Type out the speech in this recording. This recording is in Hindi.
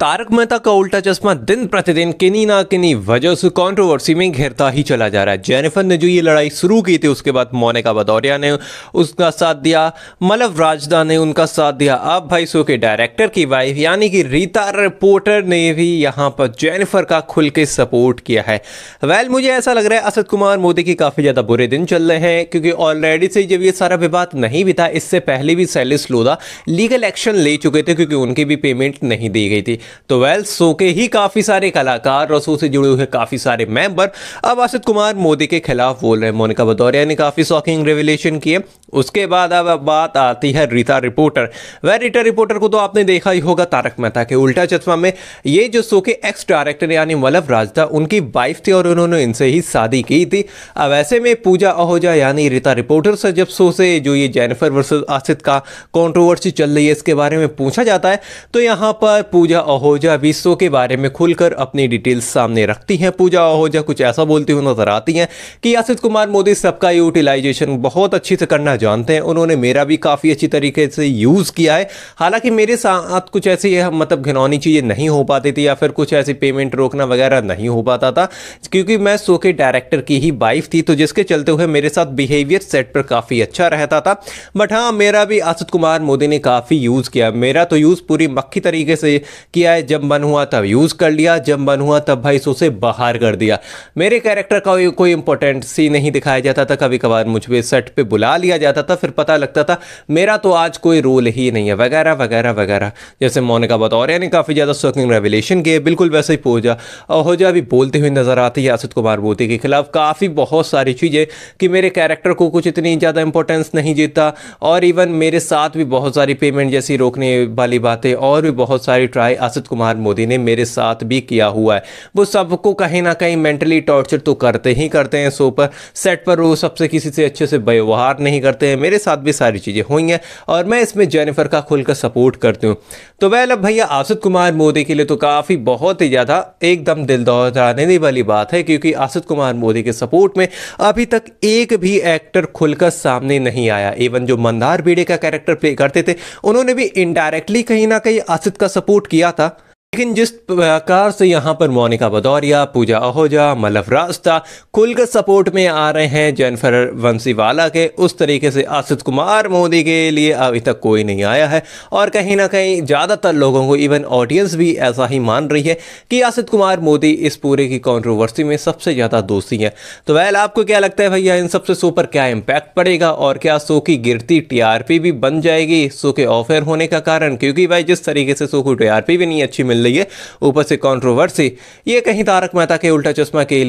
तारक मेहता का उल्टा चश्मा दिन प्रतिदिन किन्नी ना किन्नी वजह से कंट्रोवर्सी में घिरता ही चला जा रहा है जेनिफर ने जो ये लड़ाई शुरू की थी उसके बाद मोनिका भदौरिया ने उसका साथ दिया मलव राजदा ने उनका साथ दिया अब भाई सो के डायरेक्टर की वाइफ यानी कि रीता रिपोर्टर ने भी यहाँ पर जेनिफर का खुल के सपोर्ट किया है वेल मुझे ऐसा लग रहा है असद कुमार मोदी के काफ़ी ज़्यादा बुरे दिन चल रहे हैं क्योंकि ऑलरेडी से जब ये सारा विवाद नहीं भी था इससे पहले भी सैलिस लोधा लीगल एक्शन ले चुके थे क्योंकि उनकी भी पेमेंट नहीं दी गई थी तो वेल सो के ही काफ़ी सारे कलाकार और सो से जुड़े हुए काफ़ी सारे मेंबर अब आसिफ कुमार मोदी के खिलाफ बोल रहे हैं मोनिका भदौरिया ने काफ़ी शॉकिंग रेवलेशन किए उसके बाद अब बात आती है रीता रिपोर्टर वह रीता रिपोर्टर को तो आपने देखा ही होगा तारक मेहता के उल्टा चश्मा में ये जो शो के एक्स डायरेक्टर यानी वल्लभ राज था उनकी वाइफ थी और उन्होंने इनसे ही शादी की थी अब ऐसे में पूजा आहोजा यानी रीता रिपोर्टर से जब शो से जो ये जैनिफर वर्सेज आसिद का कॉन्ट्रोवर्सी चल रही है इसके बारे में पूछा जाता है तो यहाँ पर पूजा आहोजा भी शो के बारे में खुलकर अपनी डिटेल्स सामने रखती हैं पूजा आहोजा कुछ ऐसा बोलती हुई नजर आती हैं कि आसिद कुमार मोदी सबका यूटिलाइजेशन बहुत अच्छी से करना जानते हैं उन्होंने मेरा भी काफ़ी अच्छी तरीके से यूज़ किया है हालांकि मेरे साथ कुछ ऐसी मतलब घिनौनी चीज़ें नहीं हो पाती थी या फिर कुछ ऐसी पेमेंट रोकना वगैरह नहीं हो पाता था क्योंकि मैं सो के डायरेक्टर की ही वाइफ थी तो जिसके चलते हुए मेरे साथ बिहेवियर सेट पर काफ़ी अच्छा रहता था बट हाँ मेरा भी आसद कुमार मोदी ने काफ़ी यूज़ किया मेरा तो यूज़ पूरी मक्खी तरीके से किया है जब मन हुआ तब यूज़ कर लिया जब मन हुआ तब भाई सो से बाहर कर दिया मेरे कैरेक्टर का कोई इंपॉर्टेंट सी नहीं दिखाया जाता था कभी कभार मुझ पर सेट पर बुला लिया जाता जाता था फिर पता लगता था मेरा तो आज कोई रोल ही नहीं है वगैरह वगैरह वगैरह जैसे मोनिका बतौरिया ने काफ़ी ज़्यादा सर्किंग रेवलेशन किए बिल्कुल वैसे ही पूजा और हो जा बोलते हुए नज़र आती है आसिद कुमार मोदी के खिलाफ काफ़ी बहुत सारी चीज़ें कि मेरे कैरेक्टर को कुछ इतनी ज़्यादा इंपॉर्टेंस नहीं जीता और इवन मेरे साथ भी बहुत सारी पेमेंट जैसी रोकने वाली बातें और भी बहुत सारी ट्राई आसिद कुमार मोदी ने मेरे साथ भी किया हुआ है वो सबको कहीं ना कहीं मेंटली टॉर्चर तो करते ही करते हैं सो पर सेट पर वो सबसे किसी से अच्छे से व्यवहार नहीं करते करते हैं मेरे साथ भी सारी चीज़ें हुई हैं और मैं इसमें जेनिफर का खुलकर सपोर्ट करती हूँ तो वह भैया आसद कुमार मोदी के लिए तो काफ़ी बहुत ही ज़्यादा एकदम दिल दौड़ाने वाली बात है क्योंकि आसद कुमार मोदी के सपोर्ट में अभी तक एक भी एक्टर खुलकर सामने नहीं आया इवन जो मंदार बीड़े का कैरेक्टर प्ले करते थे उन्होंने भी इनडायरेक्टली कहीं ना कहीं आसद का सपोर्ट किया था लेकिन जिस प्रकार से यहाँ पर मोनिका भदौरिया पूजा आहोजा मलफ रास्ता कुल के सपोर्ट में आ रहे हैं जैनफर वंशीवाला के उस तरीके से आसिद कुमार मोदी के लिए अभी तक कोई नहीं आया है और कहीं ना कहीं ज़्यादातर लोगों को इवन ऑडियंस भी ऐसा ही मान रही है कि आसिद कुमार मोदी इस पूरे की कॉन्ट्रोवर्सी में सबसे ज़्यादा दोषी है तो वैल आपको क्या लगता है भैया इन सबसे सो पर क्या इम्पैक्ट पड़ेगा और क्या सो की गिरती टी भी बन जाएगी सो के ऑफेयर होने का कारण क्योंकि भाई जिस तरीके से सो को टी भी नहीं अच्छी मिल मिल रही है ऊपर से कॉन्ट्रोवर्सी ये कहीं तारक मेहता के उल्टा चश्मा के लिए